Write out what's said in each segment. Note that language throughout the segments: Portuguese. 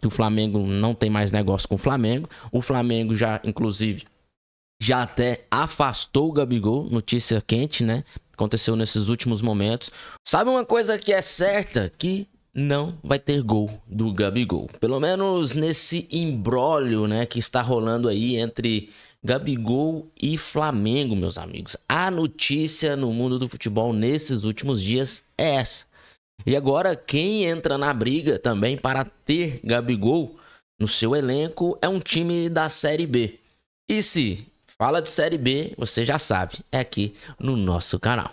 que o Flamengo não tem mais negócio com o Flamengo. O Flamengo já, inclusive, já até afastou o Gabigol, notícia quente, né? Aconteceu nesses últimos momentos. Sabe uma coisa que é certa? Que não vai ter gol do Gabigol. Pelo menos nesse imbróglio, né, que está rolando aí entre Gabigol e Flamengo, meus amigos. A notícia no mundo do futebol nesses últimos dias é essa. E agora, quem entra na briga também para ter Gabigol no seu elenco é um time da Série B. E se fala de Série B, você já sabe, é aqui no nosso canal.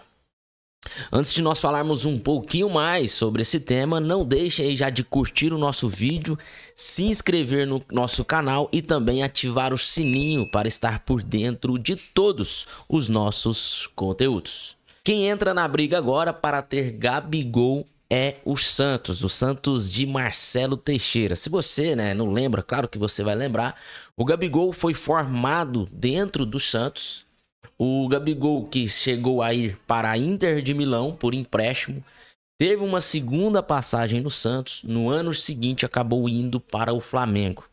Antes de nós falarmos um pouquinho mais sobre esse tema, não deixe aí já de curtir o nosso vídeo, se inscrever no nosso canal e também ativar o sininho para estar por dentro de todos os nossos conteúdos. Quem entra na briga agora para ter Gabigol é o Santos, o Santos de Marcelo Teixeira. Se você né, não lembra, claro que você vai lembrar, o Gabigol foi formado dentro do Santos. O Gabigol que chegou a ir para a Inter de Milão por empréstimo, teve uma segunda passagem no Santos, no ano seguinte acabou indo para o Flamengo.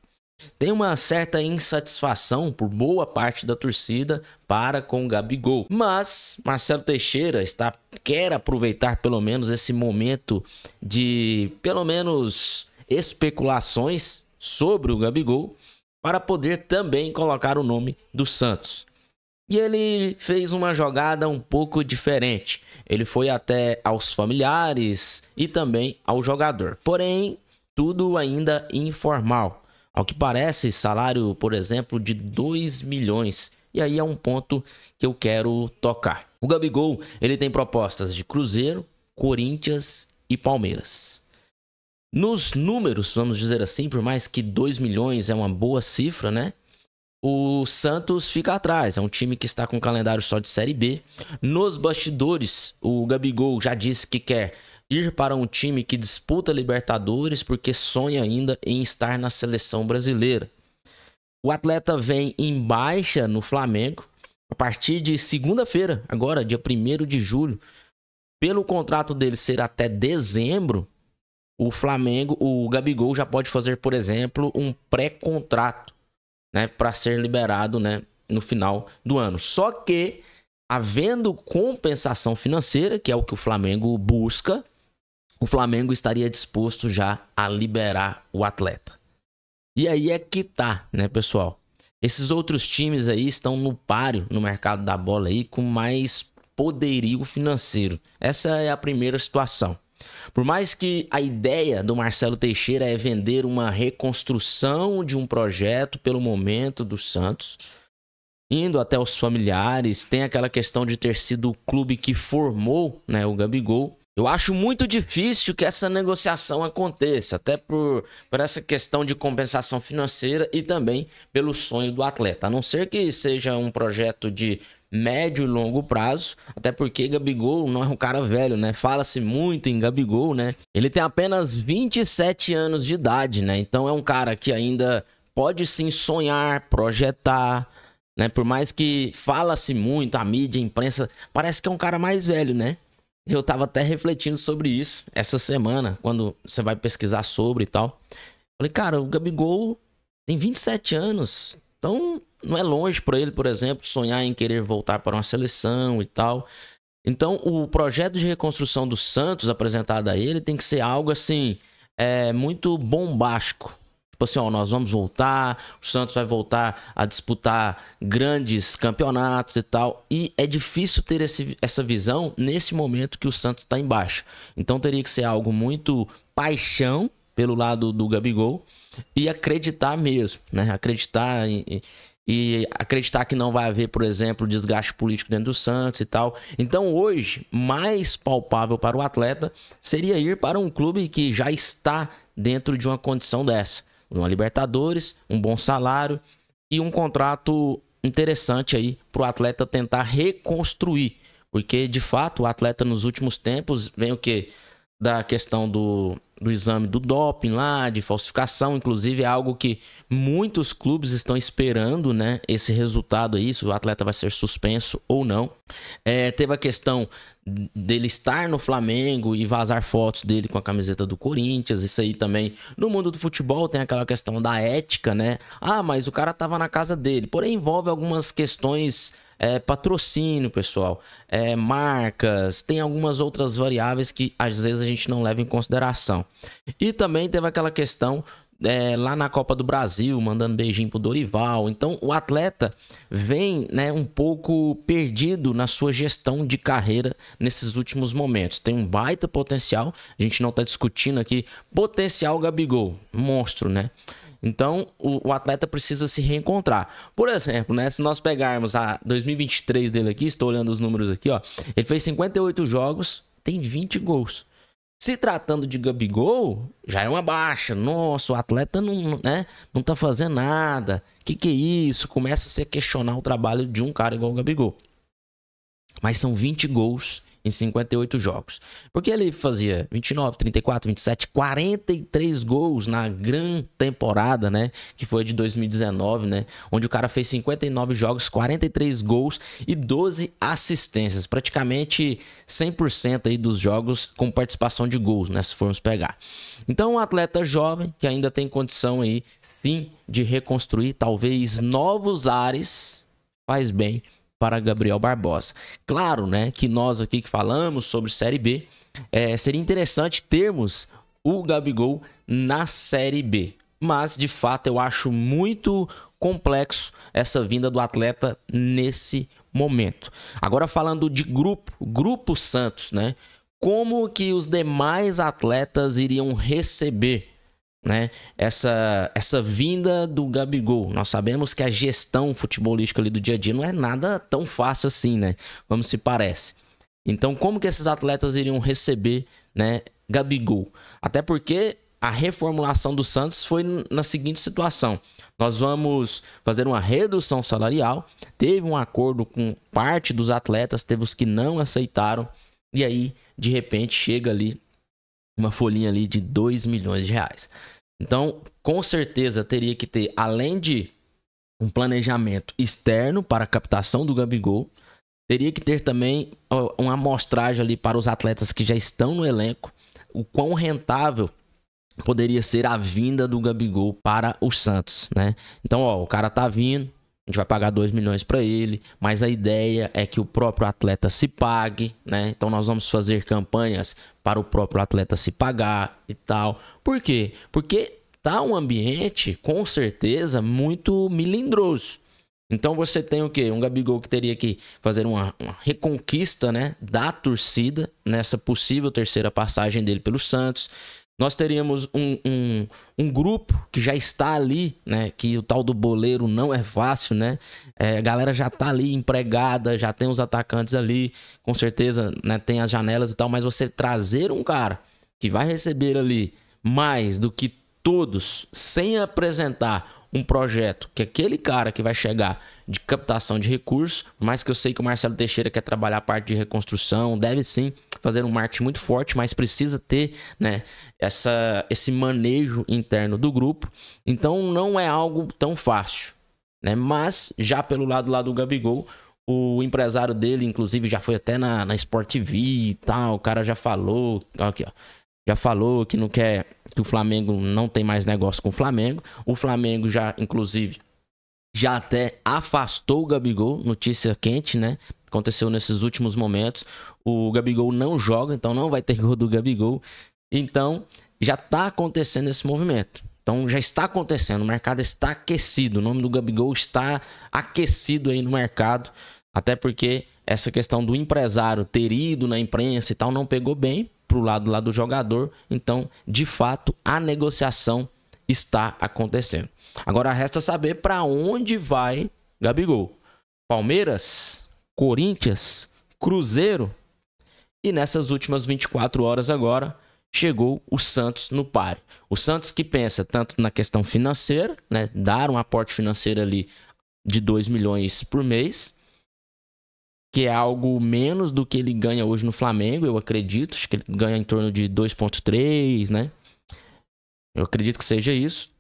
Tem uma certa insatisfação por boa parte da torcida para com o Gabigol, mas Marcelo Teixeira está quer aproveitar pelo menos esse momento de, pelo menos, especulações sobre o Gabigol para poder também colocar o nome do Santos. E ele fez uma jogada um pouco diferente. Ele foi até aos familiares e também ao jogador. Porém, tudo ainda informal. Ao que parece, salário, por exemplo, de 2 milhões e aí é um ponto que eu quero tocar. O Gabigol, ele tem propostas de Cruzeiro, Corinthians e Palmeiras. Nos números, vamos dizer assim, por mais que 2 milhões é uma boa cifra, né? O Santos fica atrás, é um time que está com um calendário só de Série B. Nos bastidores, o Gabigol já disse que quer ir para um time que disputa Libertadores porque sonha ainda em estar na seleção brasileira. O atleta vem em baixa no Flamengo a partir de segunda-feira, agora, dia 1 de julho. Pelo contrato dele ser até dezembro, o Flamengo, o Gabigol já pode fazer, por exemplo, um pré-contrato, né, para ser liberado, né, no final do ano. Só que havendo compensação financeira, que é o que o Flamengo busca, o Flamengo estaria disposto já a liberar o atleta. E aí é que tá, né, pessoal? Esses outros times aí estão no páreo no mercado da bola aí com mais poderio financeiro. Essa é a primeira situação. Por mais que a ideia do Marcelo Teixeira é vender uma reconstrução de um projeto pelo momento do Santos, indo até os familiares, tem aquela questão de ter sido o clube que formou né, o Gabigol. Eu acho muito difícil que essa negociação aconteça, até por, por essa questão de compensação financeira e também pelo sonho do atleta. A não ser que seja um projeto de médio e longo prazo, até porque Gabigol não é um cara velho, né? Fala-se muito em Gabigol, né? Ele tem apenas 27 anos de idade, né? Então é um cara que ainda pode sim sonhar, projetar, né? Por mais que fala-se muito, a mídia, a imprensa, parece que é um cara mais velho, né? Eu estava até refletindo sobre isso essa semana, quando você vai pesquisar sobre e tal. Falei, cara, o Gabigol tem 27 anos, então não é longe para ele, por exemplo, sonhar em querer voltar para uma seleção e tal. Então, o projeto de reconstrução do Santos apresentado a ele tem que ser algo assim, é, muito bombástico, Tipo assim, ó, nós vamos voltar, o Santos vai voltar a disputar grandes campeonatos e tal. E é difícil ter esse, essa visão nesse momento que o Santos está em Então teria que ser algo muito paixão pelo lado do Gabigol e acreditar mesmo, né? Acreditar em, e acreditar que não vai haver, por exemplo, desgaste político dentro do Santos e tal. Então, hoje, mais palpável para o atleta seria ir para um clube que já está dentro de uma condição dessa uma Libertadores, um bom salário e um contrato interessante aí para o atleta tentar reconstruir. Porque, de fato, o atleta nos últimos tempos vem o que? Da questão do, do exame do doping lá, de falsificação, inclusive é algo que muitos clubes estão esperando, né? Esse resultado aí, se o atleta vai ser suspenso ou não. É, teve a questão dele estar no Flamengo e vazar fotos dele com a camiseta do Corinthians, isso aí também. No mundo do futebol tem aquela questão da ética, né? Ah, mas o cara tava na casa dele. Porém, envolve algumas questões é, patrocínio, pessoal, é, marcas, tem algumas outras variáveis que às vezes a gente não leva em consideração. E também teve aquela questão é, lá na Copa do Brasil, mandando beijinho pro Dorival. Então o atleta vem né, um pouco perdido na sua gestão de carreira nesses últimos momentos. Tem um baita potencial. A gente não está discutindo aqui potencial Gabigol, monstro, né? Então, o, o, atleta precisa se reencontrar. Por exemplo, né, se nós pegarmos a 2023 dele aqui, estou olhando os números aqui, ó, ele fez 58 jogos, tem 20 gols. Se tratando de Gabigol, já é uma baixa. Nossa, o atleta não, né, não tá fazendo nada. Que que é isso? Começa a se questionar o trabalho de um cara igual o Gabigol mas são 20 gols em 58 jogos. Porque ele fazia 29, 34, 27, 43 gols na grande temporada, né? Que foi de 2019, né? Onde o cara fez 59 jogos, 43 gols e 12 assistências. Praticamente 100% aí dos jogos com participação de gols, né? Se formos pegar. Então, um atleta jovem que ainda tem condição aí, sim, de reconstruir talvez novos ares, faz bem para Gabriel Barbosa. Claro, né, que nós aqui que falamos sobre Série B, é, seria interessante termos o Gabigol na Série B. Mas, de fato, eu acho muito complexo essa vinda do atleta nesse momento. Agora, falando de grupo, Grupo Santos, né? Como que os demais atletas iriam receber né? Essa, essa vinda do Gabigol. Nós sabemos que a gestão futebolística ali do dia a dia não é nada tão fácil assim, né? Vamos se parece. Então, como que esses atletas iriam receber, né, Gabigol? Até porque a reformulação do Santos foi na seguinte situação: nós vamos fazer uma redução salarial, teve um acordo com parte dos atletas, teve os que não aceitaram, e aí de repente chega ali uma folhinha ali de 2 milhões de reais. Então, com certeza teria que ter, além de um planejamento externo para a captação do Gabigol, teria que ter também uma amostragem ali para os atletas que já estão no elenco, o quão rentável poderia ser a vinda do Gabigol para o Santos, né? Então, ó, o cara tá vindo, a gente vai pagar 2 milhões para ele, mas a ideia é que o próprio atleta se pague, né? Então nós vamos fazer campanhas para o próprio atleta se pagar e tal. Por quê? Porque tá um ambiente com certeza muito milindroso. Então você tem o quê? Um Gabigol que teria que fazer uma, uma, reconquista né, da torcida nessa possível terceira passagem dele pelo Santos nós teríamos um, um, um, grupo que já está ali, né? Que o tal do boleiro não é fácil, né? É, a galera já está ali empregada, já tem os atacantes ali, com certeza, né? Tem as janelas e tal, mas você trazer um cara que vai receber ali mais do que todos, sem apresentar um projeto que aquele cara que vai chegar de captação de recursos, mas que eu sei que o Marcelo Teixeira quer trabalhar a parte de reconstrução, deve sim fazer um marketing muito forte, mas precisa ter né, essa, esse manejo interno do grupo. Então não é algo tão fácil. Né? Mas já pelo lado lá do Gabigol, o empresário dele, inclusive, já foi até na, na Sport TV e tal. O cara já falou. Aqui, ó já falou que não quer que o Flamengo não tem mais negócio com o Flamengo. O Flamengo já, inclusive, já até afastou o Gabigol, notícia quente, né? Aconteceu nesses últimos momentos. O Gabigol não joga, então não vai ter gol do Gabigol. Então, já tá acontecendo esse movimento. Então já está acontecendo, o mercado está aquecido, o nome do Gabigol está aquecido aí no mercado, até porque essa questão do empresário ter ido na imprensa e tal não pegou bem, para o lado lá do jogador, então, de fato, a negociação está acontecendo. Agora resta saber para onde vai Gabigol. Palmeiras, Corinthians, Cruzeiro e nessas últimas 24 horas agora chegou o Santos no par. O Santos que pensa tanto na questão financeira, né, dar um aporte financeiro ali de 2 milhões por mês, que é algo menos do que ele ganha hoje no Flamengo, eu acredito. Acho que ele ganha em torno de 2,3, né? Eu acredito que seja isso.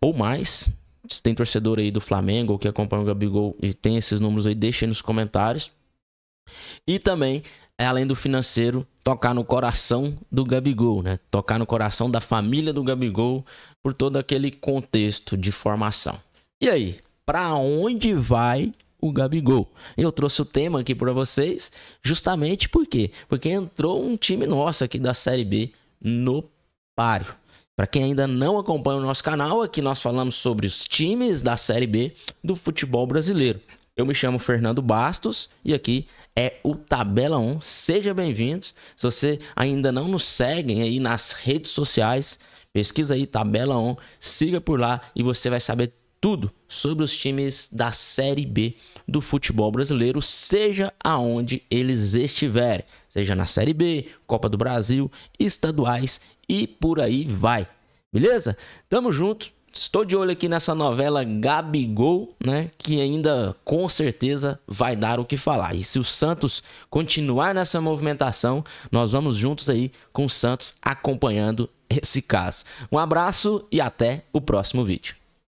Ou mais. Se tem torcedor aí do Flamengo que acompanha o Gabigol e tem esses números aí, deixa aí nos comentários. E também, é, além do financeiro, tocar no coração do Gabigol, né? Tocar no coração da família do Gabigol por todo aquele contexto de formação. E aí, para onde vai o Gabigol. Eu trouxe o tema aqui para vocês justamente por quê? Porque entrou um time nosso aqui da Série B no páreo. Para quem ainda não acompanha o nosso canal, aqui nós falamos sobre os times da Série B do futebol brasileiro. Eu me chamo Fernando Bastos e aqui é o Tabela 1. Seja bem-vindos. Se você ainda não nos segue aí nas redes sociais, pesquisa aí Tabela 1, siga por lá e você vai saber tudo sobre os times da Série B do futebol brasileiro, seja aonde eles estiverem, seja na Série B, Copa do Brasil, estaduais e por aí vai. Beleza? Tamo junto. Estou de olho aqui nessa novela Gabigol, né? Que ainda com certeza vai dar o que falar. E se o Santos continuar nessa movimentação, nós vamos juntos aí com o Santos acompanhando esse caso. Um abraço e até o próximo vídeo.